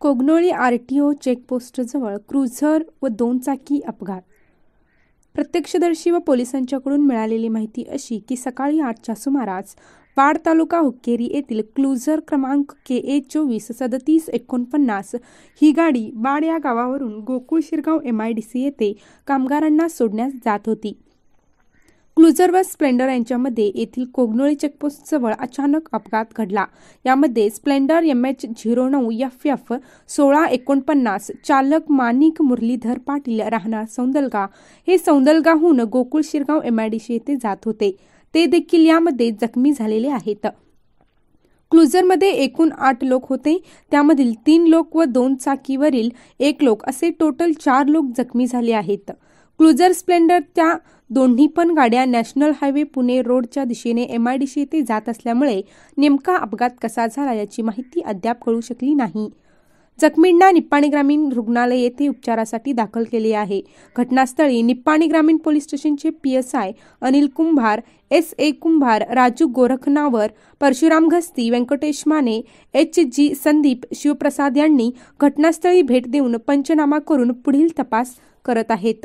कोगनोळी R T O चेकपोस्टजवळ cruiser व दोनचाकी अपघात प्रत्यक्षदर्शी व पोलिसांच्याकडून मिळालेली माहिती अशी की सकाळी आठच्या सुमारास वाड तालुका हुक्केरी येथील क्लुझर क्रमांक के ए चोवीस सदतीस एकोणपन्नास ही गाडी वाड या गावावरून Gokul Shirgaon M I D C येथे कामगारांना सोडण्यास जात होती क्लुझर व स्प्लेंडर यांच्यामध्ये येथील कोगनोळी चेकपोस्ट जवळ अचानक अपघात घडला यामध्ये स्प्लेंडर एम एच झिरो नऊ एफ एफ सोळा एकोणपन्नास चालक मानिक मुरलीधर पाटील राहणार सौंदलगा हे सौंदलगाहून गोकुळ शिरगाव एमआयडीसी येथे जात होते ते देखील यामध्ये जखमी झालेले आहेत मध्ये एकूण आठ लोक होते त्यामधील तीन लोक व दोन चाकीवरील एक लोक असे टोटल चार लोक जखमी झाले आहेत क्लुझर स्प्लेंडर त्या दोन्ही पण गाड्या नॅशनल हायवे पुणे रोडच्या दिशेने एमआयडीसी येथे जात असल्यामुळे नेमका अपघात कसा झाला याची माहिती अद्याप कळू शकली नाही जखमींना निप्पाणी ग्रामीण रुग्णालय येथे उपचारासाठी दाखल केले आहे घटनास्थळी निप्पाणी ग्रामीण पोलीस स्टेशनचे PSI Anil Kumbhar S A Kumbhar Raju Gorakhnavar Parshuram Ghasti Venkatesh Mane H G Sandeep Shivprasad यांनी घटनास्थळी भेट देऊन पंचनामा करून पुढील तपास करत आहेत